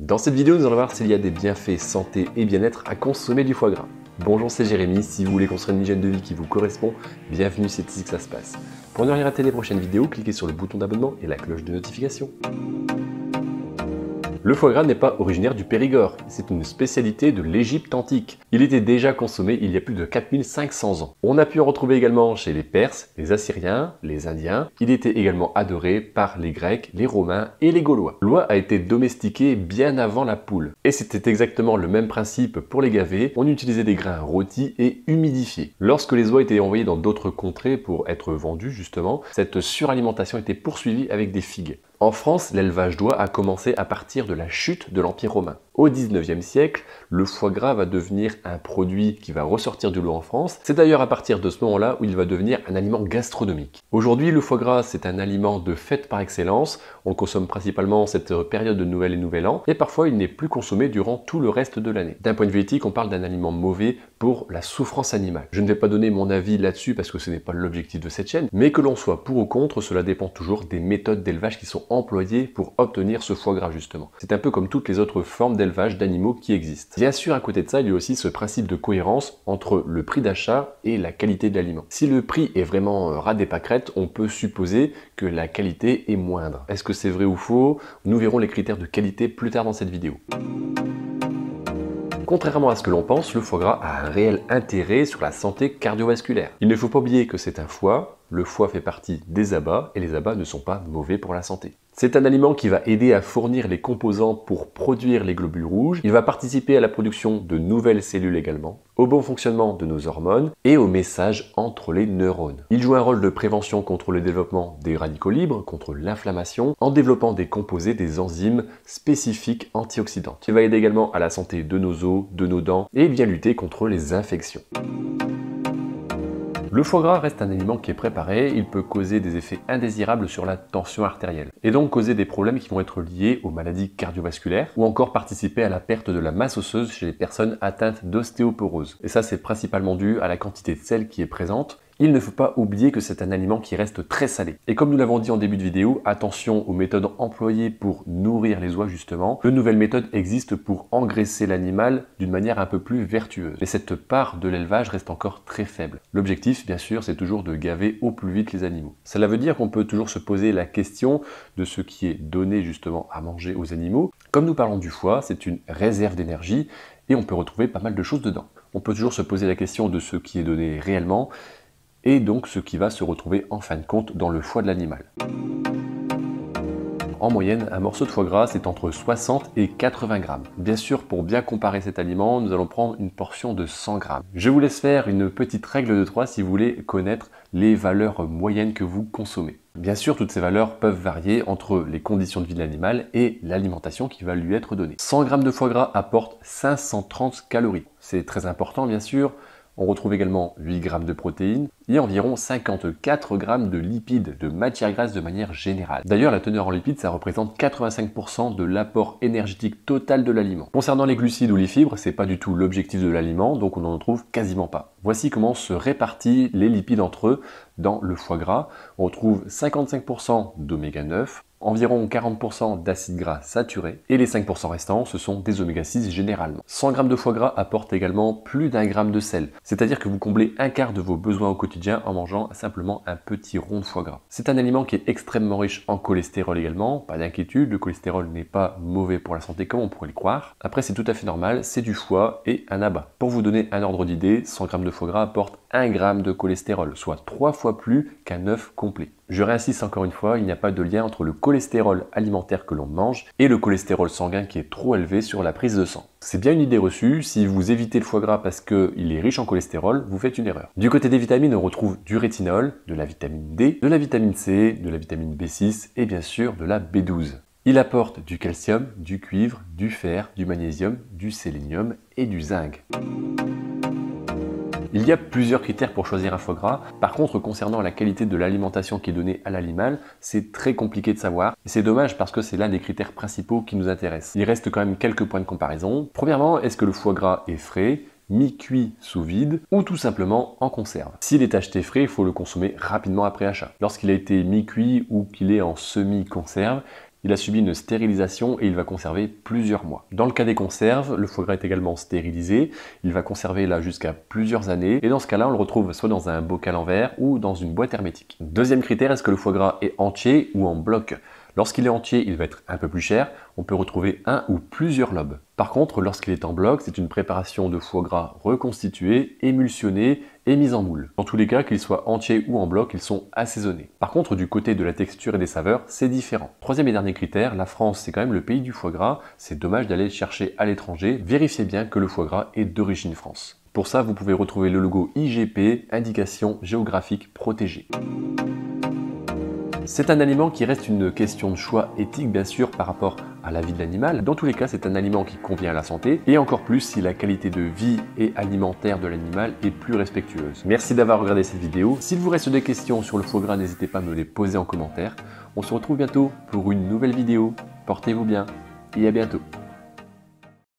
Dans cette vidéo, nous allons voir s'il y a des bienfaits santé et bien-être à consommer du foie gras. Bonjour, c'est Jérémy. Si vous voulez construire une hygiène de vie qui vous correspond, bienvenue, c'est ici que ça se passe. Pour ne rien rater les prochaines vidéos, cliquez sur le bouton d'abonnement et la cloche de notification. Le foie gras n'est pas originaire du Périgord, c'est une spécialité de l'Égypte antique. Il était déjà consommé il y a plus de 4500 ans. On a pu en retrouver également chez les Perses, les Assyriens, les Indiens. Il était également adoré par les Grecs, les Romains et les Gaulois. L'oie a été domestiquée bien avant la poule. Et c'était exactement le même principe pour les gavés, On utilisait des grains rôtis et humidifiés. Lorsque les oies étaient envoyées dans d'autres contrées pour être vendues justement, cette suralimentation était poursuivie avec des figues. En France, l'élevage d'oie a commencé à partir de la chute de l'Empire romain. Au 19e siècle, le foie gras va devenir un produit qui va ressortir du lot en France. C'est d'ailleurs à partir de ce moment-là où il va devenir un aliment gastronomique. Aujourd'hui, le foie gras, c'est un aliment de fête par excellence. On consomme principalement cette période de Nouvelles et Nouvel An, et parfois il n'est plus consommé durant tout le reste de l'année. D'un point de vue éthique, on parle d'un aliment mauvais pour la souffrance animale. Je ne vais pas donner mon avis là-dessus parce que ce n'est pas l'objectif de cette chaîne, mais que l'on soit pour ou contre, cela dépend toujours des méthodes d'élevage qui sont employées pour obtenir ce foie gras justement. C'est un peu comme toutes les autres formes d'élevage d'animaux qui existent. Bien sûr à côté de ça, il y a aussi ce principe de cohérence entre le prix d'achat et la qualité de l'aliment. Si le prix est vraiment euh, ras des pâquerettes, on peut supposer que la qualité est moindre. Est-ce que c'est vrai ou faux Nous verrons les critères de qualité plus tard dans cette vidéo. Contrairement à ce que l'on pense, le foie gras a un réel intérêt sur la santé cardiovasculaire. Il ne faut pas oublier que c'est un foie, le foie fait partie des abats et les abats ne sont pas mauvais pour la santé. C'est un aliment qui va aider à fournir les composants pour produire les globules rouges. Il va participer à la production de nouvelles cellules également, au bon fonctionnement de nos hormones et au message entre les neurones. Il joue un rôle de prévention contre le développement des radicaux libres, contre l'inflammation, en développant des composés des enzymes spécifiques antioxydantes. Il va aider également à la santé de nos os, de nos dents et bien lutter contre les infections. Le foie gras reste un aliment qui est préparé, il peut causer des effets indésirables sur la tension artérielle, et donc causer des problèmes qui vont être liés aux maladies cardiovasculaires, ou encore participer à la perte de la masse osseuse chez les personnes atteintes d'ostéoporose. Et ça c'est principalement dû à la quantité de sel qui est présente, il ne faut pas oublier que c'est un aliment qui reste très salé. Et comme nous l'avons dit en début de vidéo, attention aux méthodes employées pour nourrir les oies justement. De nouvelles méthodes existent pour engraisser l'animal d'une manière un peu plus vertueuse. Mais cette part de l'élevage reste encore très faible. L'objectif, bien sûr, c'est toujours de gaver au plus vite les animaux. Cela veut dire qu'on peut toujours se poser la question de ce qui est donné justement à manger aux animaux. Comme nous parlons du foie, c'est une réserve d'énergie et on peut retrouver pas mal de choses dedans. On peut toujours se poser la question de ce qui est donné réellement, et donc ce qui va se retrouver en fin de compte dans le foie de l'animal. En moyenne, un morceau de foie gras, c'est entre 60 et 80 grammes. Bien sûr, pour bien comparer cet aliment, nous allons prendre une portion de 100 grammes. Je vous laisse faire une petite règle de 3 si vous voulez connaître les valeurs moyennes que vous consommez. Bien sûr, toutes ces valeurs peuvent varier entre les conditions de vie de l'animal et l'alimentation qui va lui être donnée. 100 grammes de foie gras apporte 530 calories. C'est très important, bien sûr, on retrouve également 8 g de protéines et environ 54 g de lipides, de matière grasse de manière générale. D'ailleurs, la teneur en lipides, ça représente 85% de l'apport énergétique total de l'aliment. Concernant les glucides ou les fibres, c'est pas du tout l'objectif de l'aliment, donc on n'en trouve quasiment pas. Voici comment se répartit les lipides entre eux dans le foie gras. On retrouve 55% d'oméga 9, environ 40% d'acides gras saturés et les 5% restants, ce sont des oméga-6 généralement. 100 g de foie gras apporte également plus d'un gramme de sel, c'est-à-dire que vous comblez un quart de vos besoins au quotidien en mangeant simplement un petit rond de foie gras. C'est un aliment qui est extrêmement riche en cholestérol également, pas d'inquiétude, le cholestérol n'est pas mauvais pour la santé comme on pourrait le croire. Après c'est tout à fait normal, c'est du foie et un abat. Pour vous donner un ordre d'idée, 100 g de foie gras apporte 1 g de cholestérol, soit 3 fois plus qu'un œuf complet. Je réinsiste encore une fois, il n'y a pas de lien entre le cholestérol alimentaire que l'on mange et le cholestérol sanguin qui est trop élevé sur la prise de sang. C'est bien une idée reçue, si vous évitez le foie gras parce qu'il est riche en cholestérol, vous faites une erreur. Du côté des vitamines, on retrouve du rétinol, de la vitamine D, de la vitamine C, de la vitamine B6 et bien sûr de la B12. Il apporte du calcium, du cuivre, du fer, du magnésium, du sélénium et du zinc. Il y a plusieurs critères pour choisir un foie gras. Par contre, concernant la qualité de l'alimentation qui est donnée à l'animal, c'est très compliqué de savoir. Et c'est dommage parce que c'est l'un des critères principaux qui nous intéresse. Il reste quand même quelques points de comparaison. Premièrement, est-ce que le foie gras est frais mi-cuit sous vide ou tout simplement en conserve. S'il est acheté frais, il faut le consommer rapidement après achat. Lorsqu'il a été mi-cuit ou qu'il est en semi-conserve, il a subi une stérilisation et il va conserver plusieurs mois. Dans le cas des conserves, le foie gras est également stérilisé. Il va conserver là jusqu'à plusieurs années. Et dans ce cas-là, on le retrouve soit dans un bocal en verre ou dans une boîte hermétique. Deuxième critère, est-ce que le foie gras est entier ou en bloc Lorsqu'il est entier, il va être un peu plus cher, on peut retrouver un ou plusieurs lobes. Par contre, lorsqu'il est en bloc, c'est une préparation de foie gras reconstitué, émulsionné et mise en moule. Dans tous les cas, qu'ils soient entiers ou en bloc, ils sont assaisonnés. Par contre, du côté de la texture et des saveurs, c'est différent. Troisième et dernier critère, la France, c'est quand même le pays du foie gras, c'est dommage d'aller chercher à l'étranger, vérifiez bien que le foie gras est d'origine France. Pour ça, vous pouvez retrouver le logo IGP, indication géographique protégée. C'est un aliment qui reste une question de choix éthique bien sûr par rapport à la vie de l'animal. Dans tous les cas, c'est un aliment qui convient à la santé et encore plus si la qualité de vie et alimentaire de l'animal est plus respectueuse. Merci d'avoir regardé cette vidéo. S'il vous reste des questions sur le foie gras, n'hésitez pas à me les poser en commentaire. On se retrouve bientôt pour une nouvelle vidéo. Portez-vous bien et à bientôt.